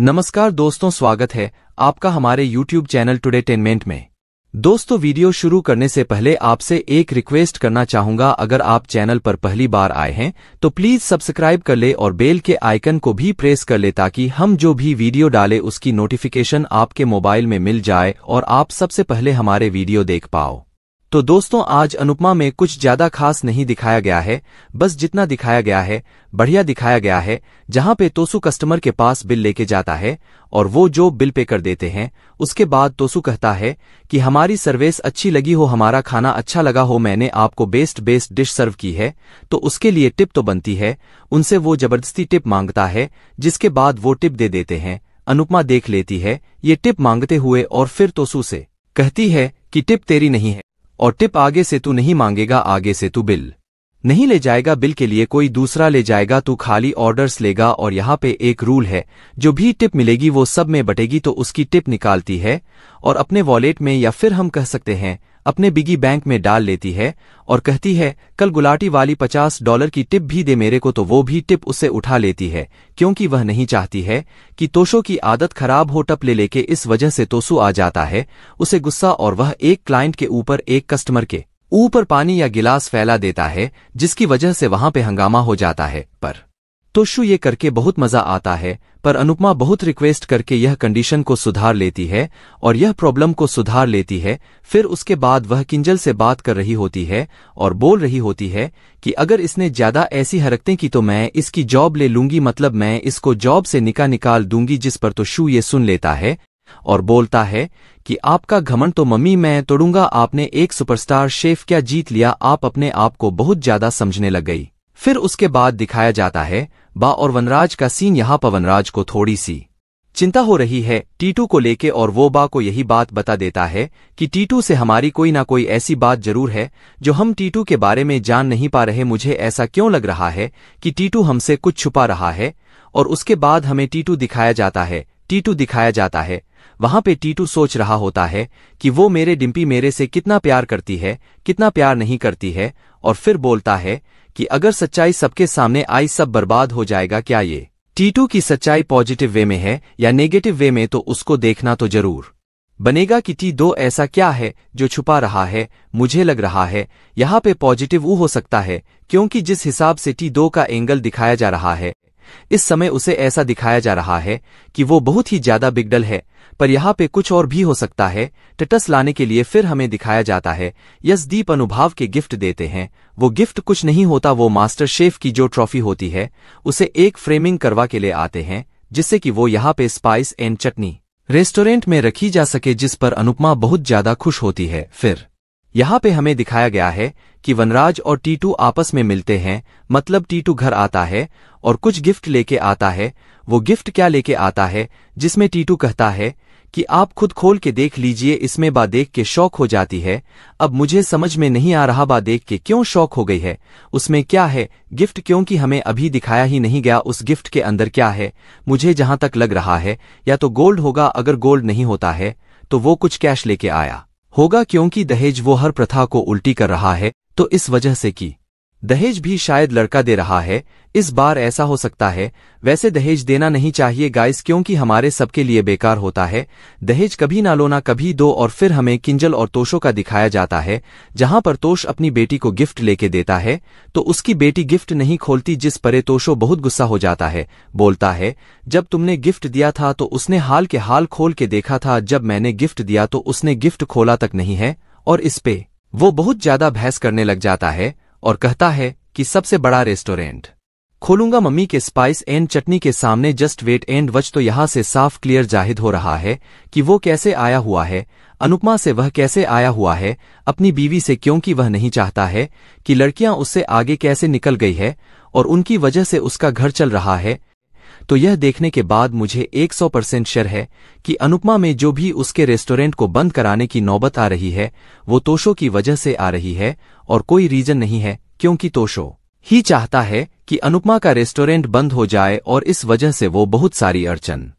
नमस्कार दोस्तों स्वागत है आपका हमारे YouTube चैनल टुडे टेनमेंट में दोस्तों वीडियो शुरू करने से पहले आपसे एक रिक्वेस्ट करना चाहूंगा अगर आप चैनल पर पहली बार आए हैं तो प्लीज सब्सक्राइब कर ले और बेल के आइकन को भी प्रेस कर ले ताकि हम जो भी वीडियो डाले उसकी नोटिफिकेशन आपके मोबाइल में मिल जाए और आप सबसे पहले हमारे वीडियो देख पाओ तो दोस्तों आज अनुपमा में कुछ ज्यादा खास नहीं दिखाया गया है बस जितना दिखाया गया है बढ़िया दिखाया गया है जहां पे तोसु कस्टमर के पास बिल लेके जाता है और वो जो बिल पे कर देते हैं उसके बाद तोसु कहता है कि हमारी सर्विस अच्छी लगी हो हमारा खाना अच्छा लगा हो मैंने आपको बेस्ट बेस्ट डिश सर्व की है तो उसके लिए टिप तो बनती है उनसे वो जबरदस्ती टिप मांगता है जिसके बाद वो टिप दे देते हैं अनुपमा देख लेती है ये टिप मांगते हुए और फिर तोसु से कहती है कि टिप तेरी नहीं है और टिप आगे से तू नहीं मांगेगा आगे से तू बिल नहीं ले जाएगा बिल के लिए कोई दूसरा ले जाएगा तो खाली ऑर्डर्स लेगा और यहाँ पे एक रूल है जो भी टिप मिलेगी वो सब में बटेगी तो उसकी टिप निकालती है और अपने वॉलेट में या फिर हम कह सकते हैं अपने बिगी बैंक में डाल लेती है और कहती है कल गुलाटी वाली पचास डॉलर की टिप भी दे मेरे को तो वो भी टिप उसे उठा लेती है क्योंकि वह नहीं चाहती है कि तोशो की आदत खराब हो टप ले लेके इस वजह से तोसु आ जाता है उसे गुस्सा और वह एक क्लाइंट के ऊपर एक कस्टमर के ऊपर पानी या गिलास फैला देता है जिसकी वजह से वहां पे हंगामा हो जाता है पर तोशु ये करके बहुत मजा आता है पर अनुपमा बहुत रिक्वेस्ट करके यह कंडीशन को सुधार लेती है और यह प्रॉब्लम को सुधार लेती है फिर उसके बाद वह किंजल से बात कर रही होती है और बोल रही होती है कि अगर इसने ज्यादा ऐसी हरकतें की तो मैं इसकी जॉब ले लूंगी मतलब मैं इसको जॉब से निका निकाल दूंगी जिस पर तोशु ये सुन लेता है और बोलता है कि आपका घमंड तो मम्मी मैं तोड़ूंगा आपने एक सुपरस्टार शेफ क्या जीत लिया आप अपने आप को बहुत ज्यादा समझने लग गई फिर उसके बाद दिखाया जाता है बा और वनराज का सीन यहाँ पवनराज को थोड़ी सी चिंता हो रही है टीटू को लेके और वो बा को यही बात बता देता है कि टीटू से हमारी कोई ना कोई ऐसी बात जरूर है जो हम टीटू के बारे में जान नहीं पा रहे मुझे ऐसा क्यों लग रहा है कि टीटू हमसे कुछ छुपा रहा है और उसके बाद हमें टीटू दिखाया जाता है टीटू दिखाया जाता है वहां पे टीटू सोच रहा होता है कि वो मेरे डिम्पी मेरे से कितना प्यार करती है कितना प्यार नहीं करती है और फिर बोलता है कि अगर सच्चाई सबके सामने आई सब बर्बाद हो जाएगा क्या ये टीटू की सच्चाई पॉजिटिव वे में है या नेगेटिव वे में तो उसको देखना तो जरूर बनेगा कि टी दो ऐसा क्या है जो छुपा रहा है मुझे लग रहा है यहाँ पे पॉजिटिव वो हो सकता है क्योंकि जिस हिसाब से टी दो का एंगल दिखाया जा रहा है इस समय उसे ऐसा दिखाया जा रहा है कि वो बहुत ही ज्यादा बिगडल है पर यहाँ पे कुछ और भी हो सकता है टिटस लाने के लिए फिर हमें दिखाया जाता है यशदीप अनुभाव के गिफ्ट देते हैं वो गिफ्ट कुछ नहीं होता वो मास्टर शेफ की जो ट्रॉफी होती है उसे एक फ्रेमिंग करवा के लिए आते हैं जिससे कि वो यहाँ पे स्पाइस एंड चटनी रेस्टोरेंट में रखी जा सके जिस पर अनुपमा बहुत ज्यादा खुश होती है फिर यहाँ पे हमें दिखाया गया है कि वनराज और टीटू आपस में मिलते हैं मतलब टीटू घर आता है और कुछ गिफ्ट लेके आता है वो गिफ्ट क्या लेके आता है जिसमें टीटू कहता है कि आप खुद खोल के देख लीजिए इसमें बा देख के शौक हो जाती है अब मुझे समझ में नहीं आ रहा बा देख के क्यों शौक हो गई है उसमें क्या है गिफ्ट क्योंकि हमें अभी दिखाया ही नहीं गया उस गिफ्ट के अंदर क्या है मुझे जहां तक लग रहा है या तो गोल्ड होगा अगर गोल्ड नहीं होता है तो वो कुछ कैश लेके आया होगा क्योंकि दहेज वो हर प्रथा को उल्टी कर रहा है तो इस वजह से की दहेज भी शायद लड़का दे रहा है इस बार ऐसा हो सकता है वैसे दहेज देना नहीं चाहिए गाइस क्योंकि हमारे सबके लिए बेकार होता है दहेज कभी ना लोना कभी दो और फिर हमें किंजल और तोशों का दिखाया जाता है जहां पर तोश अपनी बेटी को गिफ्ट लेके देता है तो उसकी बेटी गिफ्ट नहीं खोलती जिस परे तोशो बहुत गुस्सा हो जाता है बोलता है जब तुमने गिफ्ट दिया था तो उसने हाल के हाल खोल के देखा था जब मैंने गिफ्ट दिया तो उसने गिफ्ट खोला तक नहीं है और इस पे वो बहुत ज्यादा बहस करने लग जाता है और कहता है कि सबसे बड़ा रेस्टोरेंट खोलूंगा मम्मी के स्पाइस एंड चटनी के सामने जस्ट वेट एंड वच तो यहाँ से साफ क्लियर जाहिद हो रहा है कि वो कैसे आया हुआ है अनुपमा से वह कैसे आया हुआ है अपनी बीवी से क्योंकि वह नहीं चाहता है कि लड़कियां उससे आगे कैसे निकल गई है और उनकी वजह से उसका घर चल रहा है तो यह देखने के बाद मुझे 100 परसेंट शर है कि अनुपमा में जो भी उसके रेस्टोरेंट को बंद कराने की नौबत आ रही है वो तोशो की वजह से आ रही है और कोई रीजन नहीं है क्योंकि तोशो ही चाहता है कि अनुपमा का रेस्टोरेंट बंद हो जाए और इस वजह से वो बहुत सारी अड़चन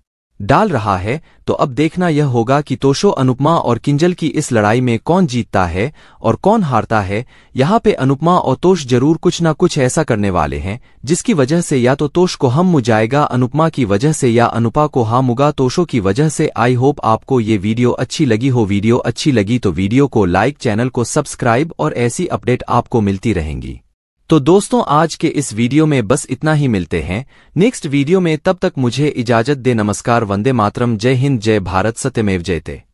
डाल रहा है तो अब देखना यह होगा कि तोशो अनुपमा और किंजल की इस लड़ाई में कौन जीतता है और कौन हारता है यहाँ पे अनुपमा और तोश जरूर कुछ ना कुछ ऐसा करने वाले हैं जिसकी वजह से या तो तोश को हम मुझाएगा अनुपमा की वजह से या अनुपा को हामुगा तोशो की वजह से आई होप आपको ये वीडियो अच्छी लगी हो वीडियो अच्छी लगी तो वीडियो को लाइक चैनल को सब्सक्राइब और ऐसी अपडेट आपको मिलती रहेंगी तो दोस्तों आज के इस वीडियो में बस इतना ही मिलते हैं नेक्स्ट वीडियो में तब तक मुझे इजाजत दे नमस्कार वंदे मातरम जय हिंद जय भारत सत्यमेव जयते